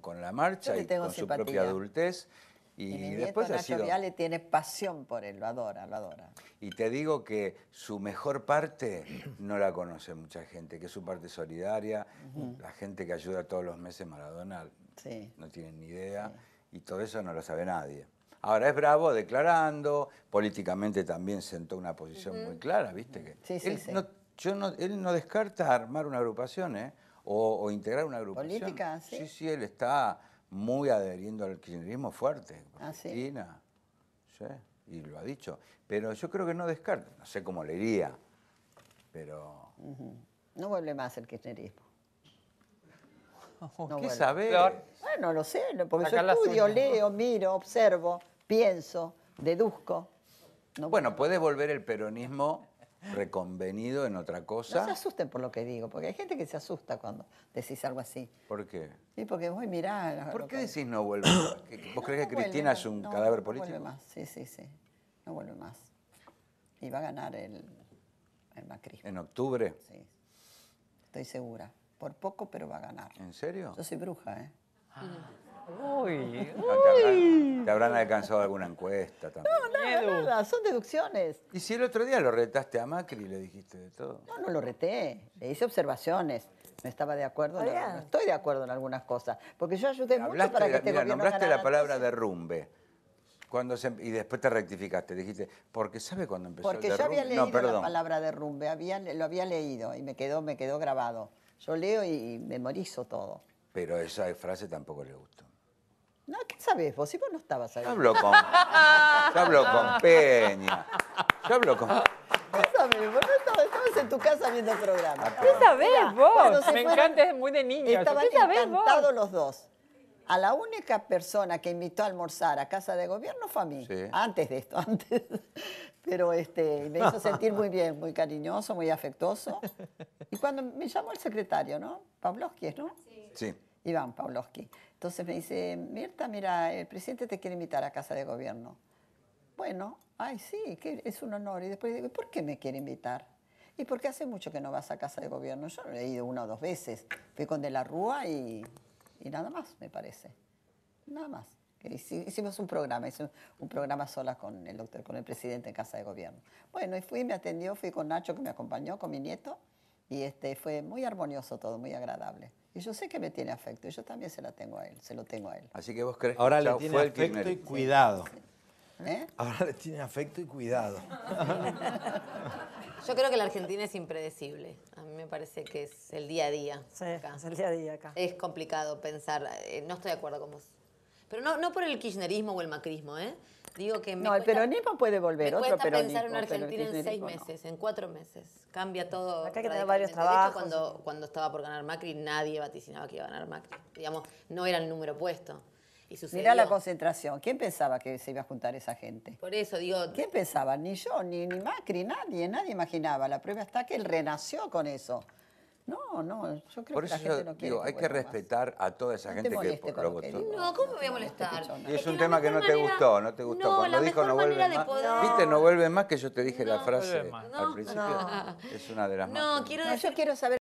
con la marcha y con su propia adultez. Y, después nieto, ha sido... Viale tiene pasión por él, lo adora, lo adora. Y te digo que su mejor parte no la conoce mucha gente, que es su parte solidaria, la gente que ayuda todos los meses Maradona, sí. no tienen ni idea, y todo eso no lo sabe nadie. Ahora es bravo declarando, políticamente también sentó una posición muy clara, ¿viste? Que él, no, yo no, él no descarta armar una agrupación, ¿eh? o, integrar una agrupación. Política, sí. Sí, él está muy adheriendo al kirchnerismo fuerte. ¿Ah, sí? y lo ha dicho. Pero yo creo que no descarta, no sé cómo le iría, pero... No vuelve más el kirchnerismo. ¿Qué sabe? Bueno, ah, lo sé, porque yo estudio, leo, miro, observo, pienso, deduzco. bueno, puede volver el peronismo reconvenido en otra cosa. No se asusten por lo que digo, porque hay gente que se asusta cuando decís algo así. ¿Por qué? porque voy mirar. ¿Por qué decís no vuelve ¿Vos crees que Cristina es un cadáver político? No vuelve más, sí, sí, sí. No vuelve más. Y va a ganar el, el ¿En octubre? Sí. Estoy segura. Por poco, pero va a ganar. ¿En serio? Yo soy bruja, ¿eh? Ah. Te habrán alcanzado alguna encuesta también. No, nada, son deducciones. ¿Y si el otro día lo retaste a Macri y le dijiste de todo? No, no lo reté, le hice observaciones. No estaba de acuerdo, ah, estoy de acuerdo en algunas cosas, porque yo ayudé mucho para que te. este nombraste la palabra derrumbe. Cuando em, y después te rectificaste, dijiste, porque sabe cuando empezó porque el Porque yo había leído la palabra derrumbe, lo había leído y me quedó, me quedó grabado. Yo leo y, y memorizo todo. Pero esa frase tampoco le gustó. No, ¿qué sabés vos? Si vos no estabas ahí. Yo hablo con, yo hablo con Peña. Yo hablo con... ¿Qué sabés vos? No estabas, en tu casa viendo el programa. Ah, ¿Qué sabés vos? Me encanta, es muy de niños. Estaban ¿Qué encantados los dos. A la única persona que invitó a almorzar a casa de gobierno fue a mí. Antes de esto, antes. Pero este, me hizo sentir muy bien, muy cariñoso, muy afectuoso. Y cuando me llamó el secretario, ¿no? Pavlovsky, ¿no? Sí. sí. Iván Pavlovsky. Entonces me dice, Mirta, mira, el presidente te quiere invitar a casa de gobierno. Bueno, ay, sí, que es un honor. Y después digo, ¿por qué me quiere invitar? Y por qué hace mucho que no vas a casa de gobierno. Yo no he ido una o dos veces. Fui con De la Rúa y, y nada más, me parece. Nada más. Hicimos un programa, hice un programa sola con el doctor, con el presidente en casa de gobierno. Bueno, y fui, me atendió, fui con Nacho que me acompañó, con mi nieto. Y este, fue muy armonioso todo, muy agradable. Y yo sé que me tiene afecto, y yo también se la tengo a él, se lo tengo a él. Así que vos crees Ahora le tiene afecto y cuidado. ¿Eh? Ahora le tiene afecto y cuidado. Yo creo que la Argentina es impredecible. A mí me parece que es el día a día. Es complicado pensar. Eh, no estoy de acuerdo con vos. Pero no, no por el kirchnerismo o el macrismo, ¿eh? Digo que no, el peronismo puede volver, me cuesta pensar en Argentina en seis meses, en cuatro meses. Cambia todo. Acá que varios trabajos. hecho, cuando, cuando estaba por ganar Macri, nadie vaticinaba que iba a ganar Macri. Digamos, no era el número puesto. Mirá la concentración. ¿Quién pensaba que se iba a juntar esa gente? Por eso digo. ¿Quién pensaba? Ni yo, ni, ni Macri, nadie, nadie imaginaba. La prueba está que él renació con eso. No, yo creo Por que Digo, hay que respetar a toda esa gente que lo votó. No, ¿cómo me voy a molestar? Y es, un tema que no te gustó, no te gustó. Cuando dijo no vuelve más. Viste, no vuelve más que yo te dije la frase al principio. Es una de las más. No, yo quiero saber.